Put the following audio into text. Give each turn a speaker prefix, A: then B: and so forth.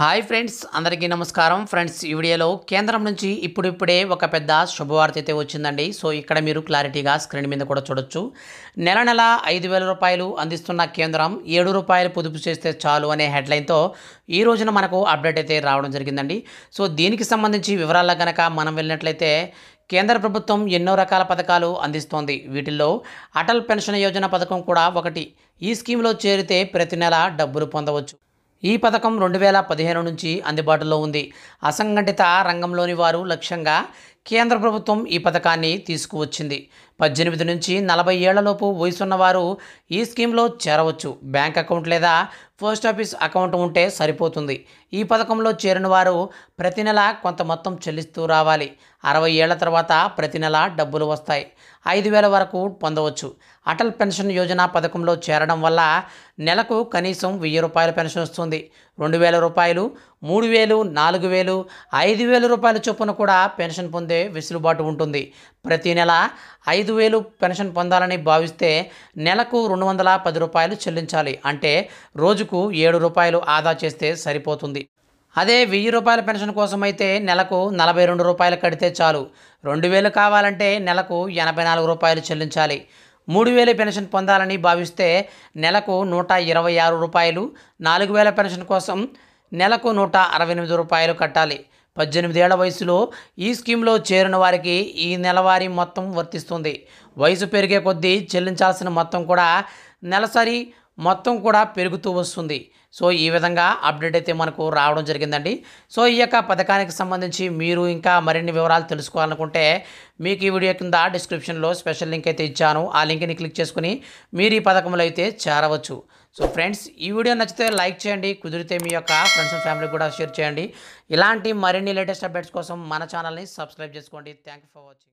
A: hi friends అందరికీ నమస్కారం friends ఈ వీడియోలో కేంద్రం నుంచి ఇప్పుడిప్పుడే ఒక పెద్ద శుభవార్త అయితే వచ్చిందండి సో ఇక్కడ మీరు క్లారిటీగా స్క్రీన్ మీద కూడా చూడొచ్చు నెల నెల ఐదు వేల రూపాయలు అందిస్తున్న కేంద్రం ఏడు రూపాయలు పొదుపు చేస్తే చాలు అనే హెడ్లైన్తో ఈ రోజున మనకు అప్డేట్ అయితే రావడం జరిగిందండి సో దీనికి సంబంధించి వివరాల కనుక మనం వెళ్ళినట్లయితే కేంద్ర ప్రభుత్వం ఎన్నో రకాల పథకాలు అందిస్తోంది వీటిల్లో అటల్ పెన్షన్ యోజన పథకం కూడా ఒకటి ఈ స్కీమ్లో చేరితే ప్రతి నెల డబ్బులు పొందవచ్చు ఈ పథకం రెండు వేల పదిహేను నుంచి అందుబాటులో ఉంది అసంఘటిత రంగంలోని వారు లక్ష్యంగా కేంద్ర ప్రభుత్వం ఈ పథకాన్ని తీసుకువచ్చింది పద్దెనిమిది నుంచి నలభై ఏళ్లలోపు వయసున్నవారు ఈ స్కీమ్లో చేరవచ్చు బ్యాంక్ అకౌంట్ లేదా పోస్ట్ ఆఫీస్ అకౌంట్ ఉంటే సరిపోతుంది ఈ పథకంలో చేరిన వారు ప్రతి నెల కొంత మొత్తం చెల్లిస్తూ రావాలి అరవై ఏళ్ల తర్వాత ప్రతి నెల డబ్బులు వస్తాయి ఐదు వేల వరకు పొందవచ్చు అటల్ పెన్షన్ యోజన పథకంలో చేరడం వల్ల నెలకు కనీసం వెయ్యి రూపాయల పెన్షన్ వస్తుంది రెండు వేల రూపాయలు మూడు వేలు నాలుగు వేలు ఐదు వేల రూపాయల చొప్పున కూడా పెన్షన్ పొందే వెసులుబాటు ఉంటుంది ప్రతి నెల ఐదు వేలు పెన్షన్ పొందాలని భావిస్తే నెలకు రెండు వందల పది రూపాయలు చెల్లించాలి అంటే రోజుకు ఏడు రూపాయలు ఆదా చేస్తే సరిపోతుంది అదే వెయ్యి రూపాయల పెన్షన్ కోసమైతే నెలకు నలభై రెండు రూపాయలు కడితే చాలు రెండు వేలు కావాలంటే నెలకు ఎనభై నాలుగు రూపాయలు చెల్లించాలి మూడు వేల పెన్షన్ పొందాలని భావిస్తే నెలకు నూట ఇరవై ఆరు రూపాయలు నాలుగు వేల పెన్షన్ కోసం నెలకు నూట అరవై ఎనిమిది రూపాయలు కట్టాలి పద్దెనిమిదేళ్ల వయసులో ఈ స్కీమ్లో చేరిన వారికి ఈ నెలవారీ మొత్తం వర్తిస్తుంది వయసు పెరిగే కొద్దీ చెల్లించాల్సిన మొత్తం కూడా నెలసరి మొత్తం కూడా పెరుగుతూ వస్తుంది సో ఈ విధంగా అప్డేట్ అయితే మనకు రావడం జరిగిందండి సో ఈ యొక్క పథకానికి సంబంధించి మీరు ఇంకా మరిన్ని వివరాలు తెలుసుకోవాలనుకుంటే మీకు ఈ వీడియో కింద డిస్క్రిప్షన్లో స్పెషల్ లింక్ అయితే ఇచ్చాను ఆ లింక్ని క్లిక్ చేసుకుని మీరు ఈ పథకంలో అయితే చేరవచ్చు సో ఫ్రెండ్స్ ఈ వీడియో నచ్చితే లైక్ చేయండి కుదిరితే మీ యొక్క ఫ్రెండ్స్ అండ్ ఫ్యామిలీ కూడా షేర్ చేయండి ఇలాంటి మరిన్ని లేటెస్ట్ అప్డేట్స్ కోసం మన ఛానల్ని సబ్స్క్రైబ్ చేసుకోండి థ్యాంక్ ఫర్ వాచింగ్